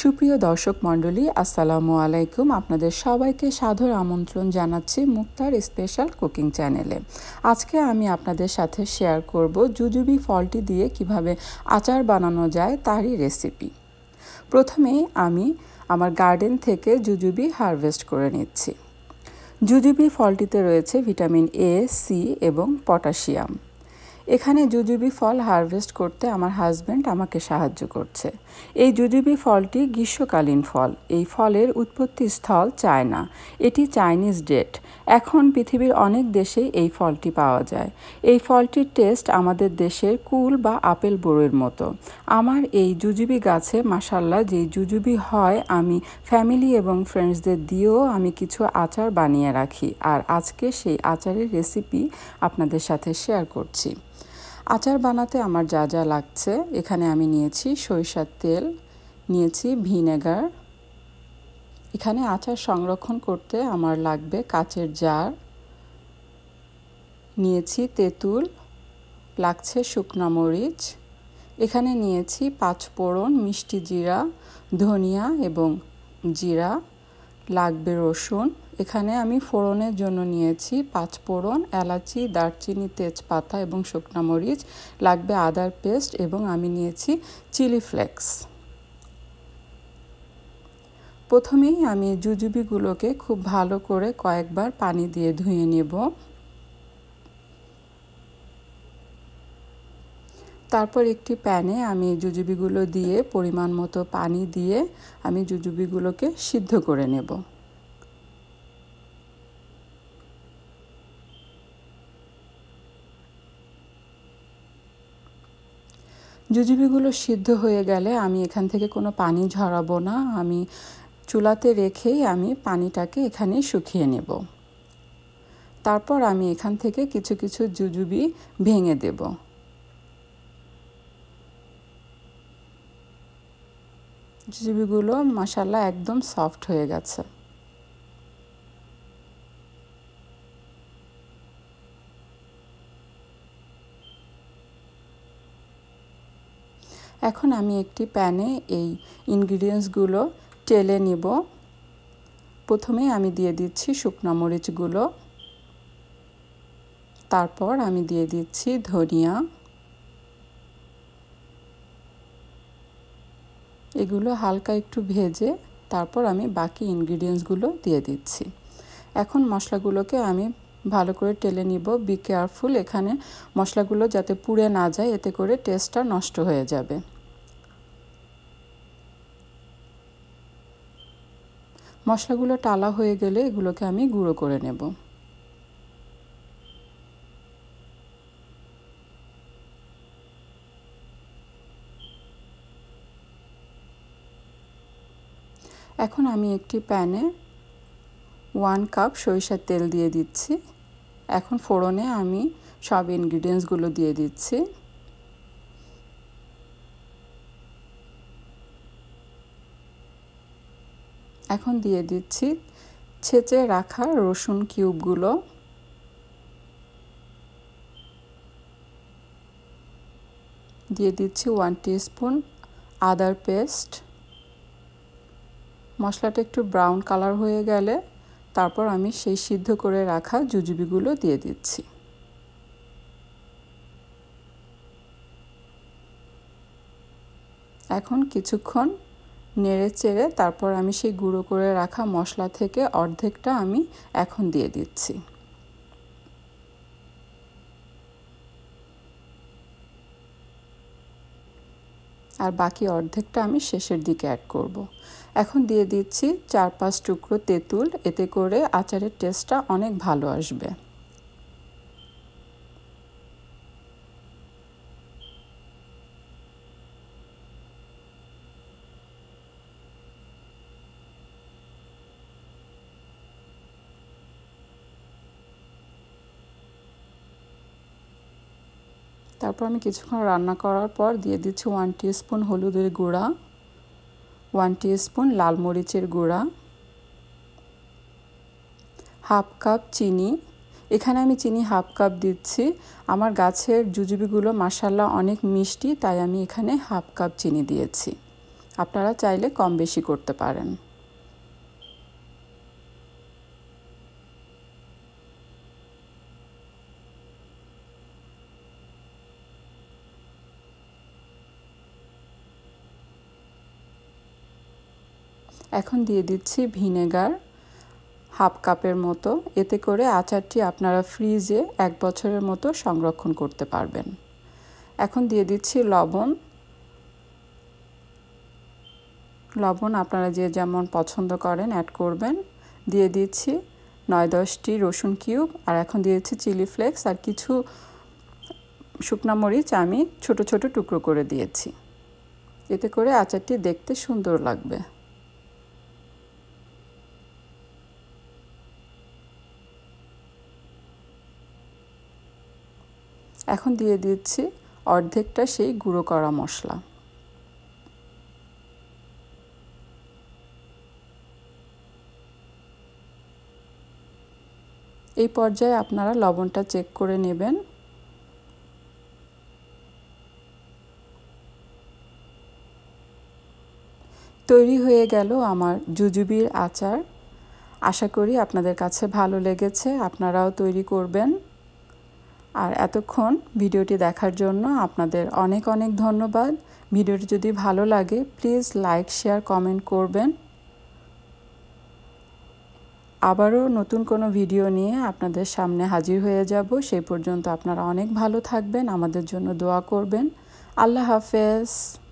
সুপ্রিয় দর্শক মণ্ডলী আসসালামু আলাইকুম আপনাদের সবাইকে সাদর আমন্ত্রণ জানাচ্ছি মুক্তার স্পেশাল কুকিং চ্যানেলে আজকে আমি আপনাদের সাথে শেয়ার করব জুজুবি ফলটি দিয়ে কিভাবে আচার বানানো যায় তারই রেসিপি প্রথমেই আমি আমার গার্ডেন থেকে জুজুবি হারভেস্ট করে নিচ্ছি জুজুবি ফলটিতে রয়েছে ভিটামিন এ সি এবং পটাশিয়াম এখানে জুজুবি ফল হারভেস্ট করতে আমার হাজব্যান্ড আমাকে সাহায্য করছে এই জুজুবি ফলটি গ্রীষ্মকালীন ফল এই ফলের উৎপত্তি স্থল চায়না এটি চাইনিজ ডেট এখন পৃথিবীর অনেক দেশেই এই ফলটি পাওয়া যায় এই ফলটির টেস্ট আমাদের দেশের কুল বা আপেল বড়ের মতো আমার এই জুজুবি গাছে মাসাল্লা যে জুজুবি হয় আমি ফ্যামিলি এবং ফ্রেন্ডসদের দিয়েও আমি কিছু আচার বানিয়ে রাখি আর আজকে সেই আচারের রেসিপি আপনাদের সাথে শেয়ার করছি আচার বানাতে আমার যা যা লাগছে এখানে আমি নিয়েছি সরিষার তেল নিয়েছি ভিনেগার এখানে আচার সংরক্ষণ করতে আমার লাগবে কাচের জার নিয়েছি তেঁতুল লাগছে শুকনা মরিচ এখানে নিয়েছি পাঁচফোড়ন মিষ্টি জিরা ধনিয়া এবং জিরা লাগবে রসুন এখানে আমি ফোড়নের জন্য নিয়েছি পাঁচ ফোড়ন এলাচি দারচিনি তেজপাতা এবং শুকনা মরিচ লাগবে আদার পেস্ট এবং আমি নিয়েছি চিলি ফ্লেক্স প্রথমেই আমি জুজুবিগুলোকে খুব ভালো করে কয়েকবার পানি দিয়ে ধুয়ে নেব তারপর একটি প্যানে আমি জুজুবিগুলো দিয়ে পরিমাণ মতো পানি দিয়ে আমি জুজুবিগুলোকে সিদ্ধ করে নেব জুজুবিগুলো সিদ্ধ হয়ে গেলে আমি এখান থেকে কোনো পানি ঝরাবো না আমি চুলাতে রেখেই আমি পানিটাকে এখানে শুকিয়ে নেব তারপর আমি এখান থেকে কিছু কিছু জুজুবি ভেঙে দেবো জিবিগুলো মশালা একদম সফট হয়ে গেছে এখন আমি একটি প্যানে এই ইনগ্রিডিয়েন্টসগুলো টেলে নিব প্রথমে আমি দিয়ে দিচ্ছি শুকনো মরিচগুলো তারপর আমি দিয়ে দিচ্ছি ধনিয়া এগুলো হালকা একটু ভেজে তারপর আমি বাকি ইনগ্রিডিয়েন্টসগুলো দিয়ে দিচ্ছি এখন মশলাগুলোকে আমি ভালো করে টেলে নিব বি কেয়ারফুল এখানে মশলাগুলো যাতে পুড়ে না যায় এতে করে টেস্টটা নষ্ট হয়ে যাবে মশলাগুলো টালা হয়ে গেলে এগুলোকে আমি গুঁড়ো করে নেব এখন আমি একটি প্যানে ওয়ান কাপ সরিষার তেল দিয়ে দিচ্ছি এখন ফোড়নে আমি সব ইনগ্রিডিয়েন্টসগুলো দিয়ে দিচ্ছি এখন দিয়ে দিচ্ছি ছেঁচে রাখা রসুন কিউবগুলো দিয়ে দিচ্ছি ওয়ান স্পুন আদার পেস্ট মশলাটা একটু ব্রাউন কালার হয়ে গেলে তারপর আমি সেই সিদ্ধ করে রাখা জুজুবিগুলো দিয়ে দিচ্ছি এখন কিছুক্ষণ নেড়ে চেড়ে তারপর আমি সেই গুঁড়ো করে রাখা মশলা থেকে অর্ধেকটা আমি এখন দিয়ে দিচ্ছি আর বাকি অর্ধেকটা আমি শেষের দিকে অ্যাড করব। এখন দিয়ে দিচ্ছি চার পাঁচ টুকরো তেঁতুল এতে করে আচারের টেস্টটা অনেক ভালো আসবে তারপর আমি কিছুক্ষণ রান্না করার পর দিয়ে দিচ্ছি ওয়ান স্পুন হলুদের গুঁড়া ওয়ান স্পুন লাল মরিচের গুঁড়া হাফ কাপ চিনি এখানে আমি চিনি হাফ কাপ দিচ্ছি আমার গাছের জুজুবিগুলো মাসাল্লা অনেক মিষ্টি তাই আমি এখানে হাফ কাপ চিনি দিয়েছি আপনারা চাইলে কম বেশি করতে পারেন এখন দিয়ে দিচ্ছি ভিনেগার হাফ কাপের মতো এতে করে আচারটি আপনারা ফ্রিজে এক বছরের মতো সংরক্ষণ করতে পারবেন এখন দিয়ে দিচ্ছি লবণ লবণ আপনারা যে যেমন পছন্দ করেন অ্যাড করবেন দিয়ে দিচ্ছি নয় দশটি রসুন কিউব আর এখন দিয়েছি চিলি ফ্লেক্স আর কিছু শুকনো মরিচ আমি ছোট ছোট টুকরো করে দিয়েছি এতে করে আচারটি দেখতে সুন্দর লাগবে এখন দিয়ে দিচ্ছি অর্ধেকটা সেই গুঁড়ো করা মশলা এই পর্যায়ে আপনারা লবণটা চেক করে নেবেন তৈরি হয়ে গেল আমার জুজুবির আচার আশা করি আপনাদের কাছে ভালো লেগেছে আপনারাও তৈরি করবেন আর এতক্ষণ ভিডিওটি দেখার জন্য আপনাদের অনেক অনেক ধন্যবাদ ভিডিওটি যদি ভালো লাগে প্লিজ লাইক শেয়ার কমেন্ট করবেন আবারও নতুন কোনো ভিডিও নিয়ে আপনাদের সামনে হাজির হয়ে যাব সেই পর্যন্ত আপনারা অনেক ভালো থাকবেন আমাদের জন্য দোয়া করবেন আল্লাহ হাফেজ